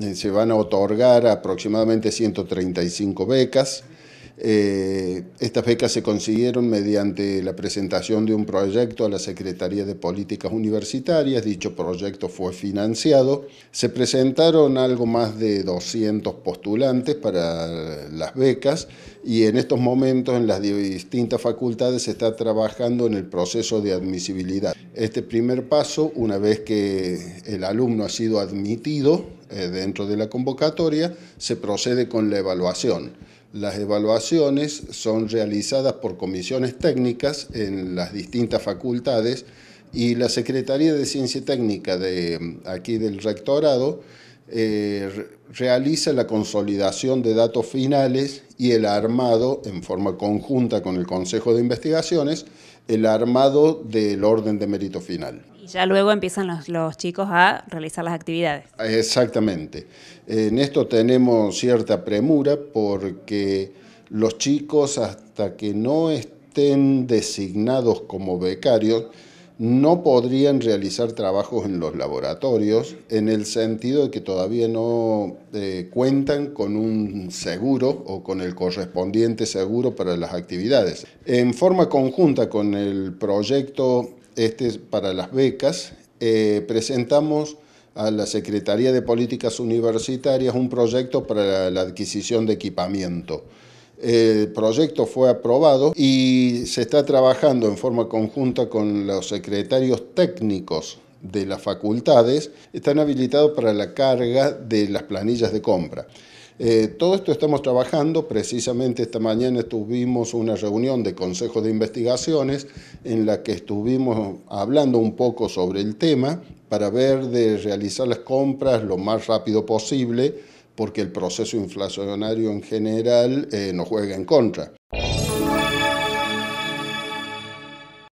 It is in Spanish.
Eh, se van a otorgar aproximadamente 135 becas eh, estas becas se consiguieron mediante la presentación de un proyecto a la Secretaría de Políticas Universitarias, dicho proyecto fue financiado. Se presentaron algo más de 200 postulantes para las becas y en estos momentos en las distintas facultades se está trabajando en el proceso de admisibilidad. Este primer paso, una vez que el alumno ha sido admitido eh, dentro de la convocatoria, se procede con la evaluación las evaluaciones son realizadas por comisiones técnicas en las distintas facultades y la Secretaría de Ciencia Técnica de aquí del Rectorado eh, realiza la consolidación de datos finales y el armado en forma conjunta con el Consejo de Investigaciones el armado del orden de mérito final. Y ya luego empiezan los, chicos a realizar las actividades. Exactamente. En esto tenemos cierta premura porque los chicos hasta que no estén designados como becarios, no podrían realizar trabajos en los laboratorios en el sentido de que todavía no eh, cuentan con un seguro o con el correspondiente seguro para las actividades. En forma conjunta con el proyecto este para las becas, eh, presentamos a la Secretaría de Políticas Universitarias un proyecto para la adquisición de equipamiento. El proyecto fue aprobado y se está trabajando en forma conjunta con los secretarios técnicos de las facultades, están habilitados para la carga de las planillas de compra. Eh, todo esto estamos trabajando, precisamente esta mañana tuvimos una reunión de Consejo de investigaciones en la que estuvimos hablando un poco sobre el tema para ver de realizar las compras lo más rápido posible porque el proceso inflacionario en general eh, nos juega en contra.